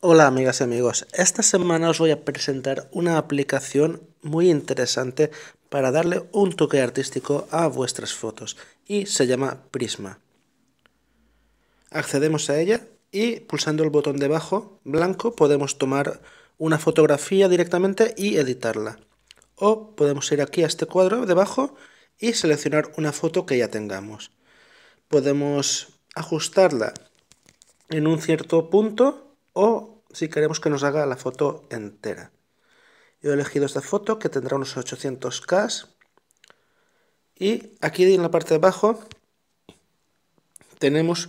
Hola amigas y amigos, esta semana os voy a presentar una aplicación muy interesante para darle un toque artístico a vuestras fotos y se llama Prisma. Accedemos a ella y pulsando el botón debajo blanco podemos tomar una fotografía directamente y editarla. O podemos ir aquí a este cuadro debajo y seleccionar una foto que ya tengamos. Podemos ajustarla en un cierto punto o si queremos que nos haga la foto entera. Yo he elegido esta foto que tendrá unos 800K y aquí en la parte de abajo tenemos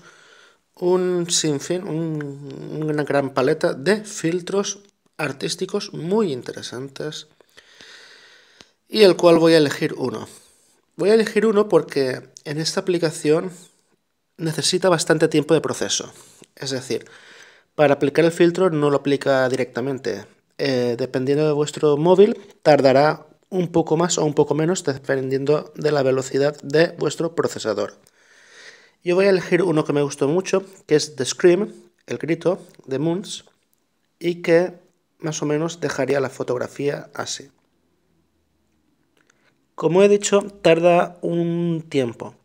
un sinfín, una gran paleta de filtros artísticos muy interesantes y el cual voy a elegir uno. Voy a elegir uno porque en esta aplicación necesita bastante tiempo de proceso. Es decir, para aplicar el filtro no lo aplica directamente. Eh, dependiendo de vuestro móvil, tardará un poco más o un poco menos dependiendo de la velocidad de vuestro procesador. Yo voy a elegir uno que me gustó mucho, que es The Scream, el grito de Moons, y que más o menos dejaría la fotografía así. Como he dicho, tarda un tiempo.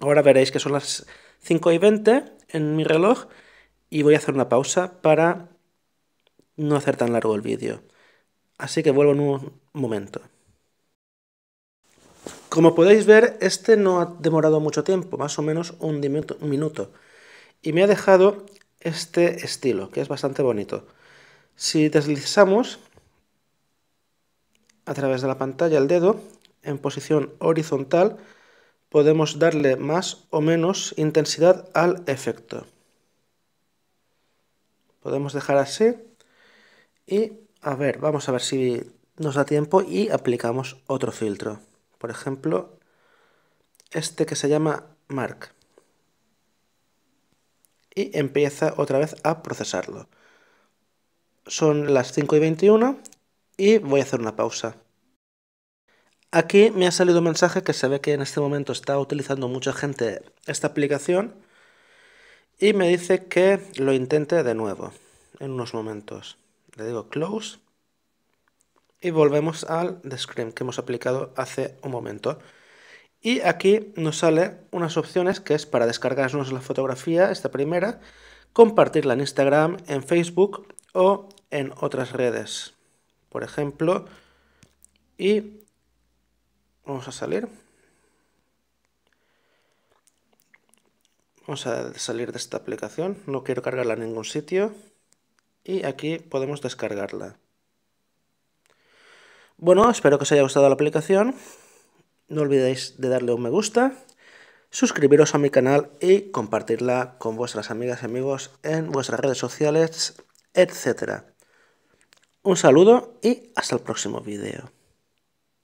Ahora veréis que son las 5 y 20 en mi reloj y voy a hacer una pausa para no hacer tan largo el vídeo. Así que vuelvo en un momento. Como podéis ver, este no ha demorado mucho tiempo, más o menos un minuto. Y me ha dejado este estilo, que es bastante bonito. Si deslizamos a través de la pantalla el dedo, en posición horizontal, podemos darle más o menos intensidad al efecto. Podemos dejar así y a ver, vamos a ver si nos da tiempo y aplicamos otro filtro. Por ejemplo, este que se llama Mark. Y empieza otra vez a procesarlo. Son las 5 y 21 y voy a hacer una pausa. Aquí me ha salido un mensaje que se ve que en este momento está utilizando mucha gente esta aplicación y me dice que lo intente de nuevo en unos momentos. Le digo close y volvemos al The que hemos aplicado hace un momento. Y aquí nos sale unas opciones que es para descargarnos la fotografía, esta primera, compartirla en Instagram, en Facebook o en otras redes. Por ejemplo, y Vamos a salir. Vamos a salir de esta aplicación. No quiero cargarla en ningún sitio. Y aquí podemos descargarla. Bueno, espero que os haya gustado la aplicación. No olvidéis de darle un me gusta, suscribiros a mi canal y compartirla con vuestras amigas y amigos en vuestras redes sociales, etc. Un saludo y hasta el próximo vídeo.